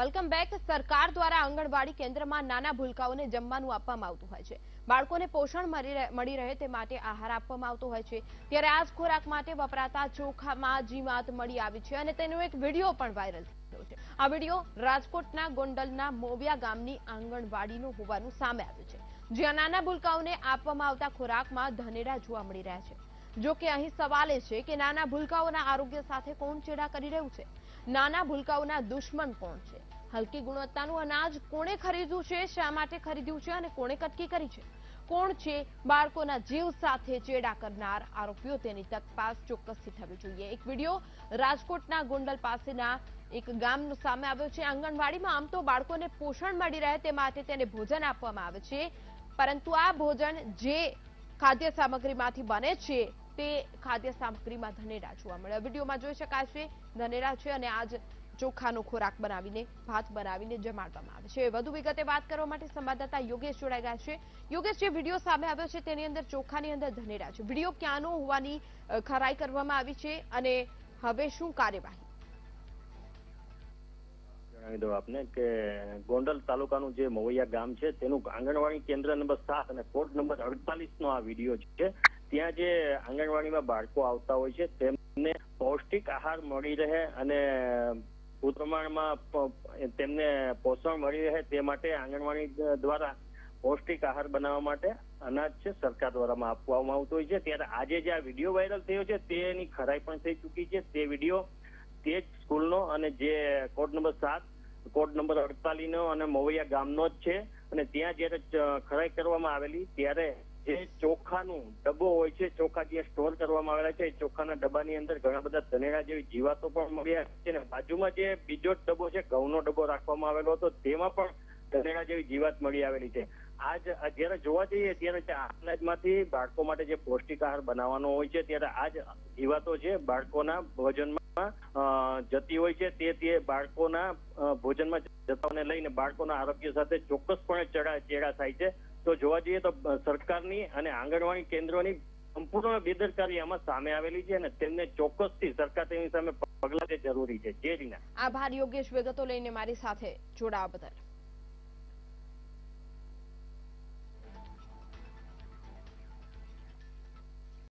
welcome back સરકાર દ્વારા આંગણવાડી કેન્દ્રમાં નાના ભૂલકાઓને જમવાનું આપવામાં આવતું હોય છે બાળકોને પોષણ મળી રહે તે માટે આહાર આપવામાં આવતો હોય છે ત્યારે આ ખોરાક માટે વપરાતા ચોખામાં જીમાત મળી આવી છે અને તેનો એક વિડીયો પણ વાયરલ થયો છે આ વિડીયો રાજકોટના ગોંડલના મોવિયા ગામની આંગણવાડીનો હોવાનું સામે આવ્યું છે જ્યાં નાના ભૂલકાઓને આપવામાં આવતા ખોરાકમાં ધનેડા જોવા મળી રહ્યા છે જો કે અહીં સવાલ એ છે કે નાના ભૂલકાઓના આરોગ્ય સાથે કોણ ચેડા કરી રહ્યું છે નાના ભૂલકાઓના દુશ્મન કોણ છે હલકી ગુણવત્તાનું અનાજ કોણે ખરીદ્યું છે શા માટે ખરીદ્યું છે અને કોણે કટકી કરી છે કોણ છે બાળકોના જીવ સાથે ચેડા કરનાર આરોપીઓ તેની તપાસ ચોક્કસથી થવી જોઈએ એક વિડીયો રાજકોટના ગોંડલ પાસેના એક ગામ સામે આવ્યો છે આંગણવાડીમાં આમ તો બાળકોને પોષણ મળી રહે તે માટે તેને ભોજન આપવામાં આવે છે પરંતુ આ ભોજન જે ખાદ્ય સામગ્રીમાંથી બને છે તે ખાદ્ય સામગ્રીમાં ધનેરા જોવા મળ્યા વિડીયોમાં જોઈ શકાય ધનેરા છે અને આજ ચોખાનો ખોરાક બનાવીને ભાત બનાવીને જમાડવામાં આવે છે વધુ વિગતે વાત કરવા માટે સંવાદદાતા યોગેશ જોડાઈ ગયા છે યોગેશ જે વિડીયો સામે આવ્યો છે તેની અંદર ચોખાની અંદર ધનેરા છે વિડીયો ક્યાંનો હોવાની ખરાઈ કરવામાં આવી છે અને હવે શું કાર્યવાહી જણાવી દઉં આપને કે ગોંડલ તાલુકાનું જે મવૈયા ગામ છે તેનું આંગણવાડી કેન્દ્ર નંબર સાત અને કોડ નંબર અડતાલીસ નો આ વિડીયો છે ત્યાં જે આંગણવાડીમાં બાળકો આવતા હોય છે તેમને પૌષ્ટિક આહાર મળી રહે અને પ્રમાણમાં તેમને પોષણ મળી રહે તે માટે આંગણવાડી દ્વારા પૌષ્ટિક આહાર બનાવવા માટે અનાજ છે સરકાર દ્વારા આપવામાં આવતું હોય છે ત્યારે આજે જે આ વિડીયો વાયરલ થયો છે તેની ખરાઈ પણ થઈ ચૂકી છે તે વિડીયો તે જ સ્કૂલનો અને જે કોડ નંબર સાત કોડ નંબર અડતાલીસનો અને મોવૈયા ગામનો જ છે અને ત્યાં જ્યારે ખરાઈ કરવામાં આવેલી ત્યારે જે ચોખાનું ડબ્બો હોય છે ચોખા જે સ્ટોર કરવામાં આવેલા છે ચોખાના ડબ્બાની અંદર ઘણા બધા ધનેડા જેવી જીવાતો પણ મળ્યા છે અને બાજુમાં જે બીજો ડબ્બો છે ઘઉંનો ડબ્બો રાખવામાં આવેલો હતો તેમાં પણ ધનેડા જેવી જીવાત મળી આવેલી છે આજ જ્યારે જોવા જઈએ ત્યારે અનાજમાંથી બાળકો માટે જે પૌષ્ટિક આહાર બનાવવાનો હોય છે ત્યારે આજ જીવાતો છે બાળકોના ભોજનમાં જતી હોય છે તે તે બાળકોના ભોજનમાં જતાને લઈને બાળકોના આરોગ્ય સાથે ચોક્કસપણે ચડા ચેડા થાય છે તો જોવા જઈએ તો સરકારની અને આંગણવાડી કેન્દ્રોની સંપૂર્ણ બેદરકારી આમાં સામે આવેલી છે અને તેમને ચોક્કસથી સરકાર તેની સામે પગલા જે જરૂરી છે જે રીના આભાર યોગેશ વિગતો લઈને મારી સાથે જોડાવા બદલ